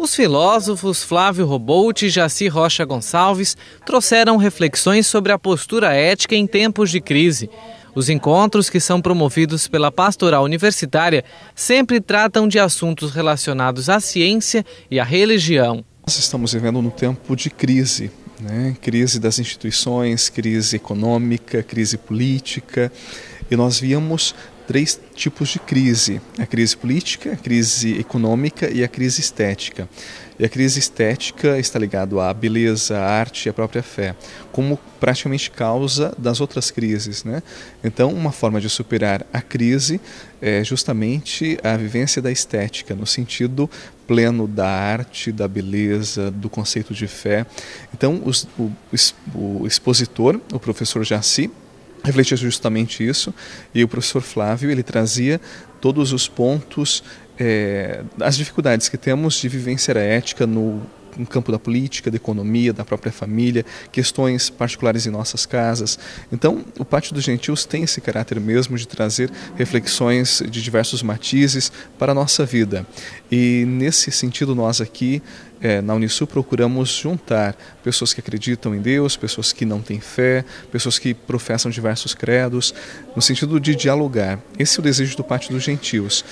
Os filósofos Flávio Robolt e Jaci Rocha Gonçalves trouxeram reflexões sobre a postura ética em tempos de crise. Os encontros que são promovidos pela Pastoral Universitária sempre tratam de assuntos relacionados à ciência e à religião. Nós estamos vivendo num tempo de crise, né? crise das instituições, crise econômica, crise política, e nós víamos três tipos de crise: a crise política, a crise econômica e a crise estética. E a crise estética está ligada à beleza, à arte e à própria fé, como praticamente causa das outras crises. Né? Então, uma forma de superar a crise é justamente a vivência da estética, no sentido pleno da arte, da beleza, do conceito de fé. Então, os, o, o expositor, o professor Jaci, refletia justamente isso e o professor Flávio ele trazia todos os pontos é, as dificuldades que temos de vivenciar a ética no no campo da política, da economia, da própria família, questões particulares em nossas casas. Então, o Pátio dos Gentios tem esse caráter mesmo de trazer reflexões de diversos matizes para a nossa vida. E nesse sentido, nós aqui é, na Unisul procuramos juntar pessoas que acreditam em Deus, pessoas que não têm fé, pessoas que professam diversos credos, no sentido de dialogar. Esse é o desejo do Pátio dos Gentios.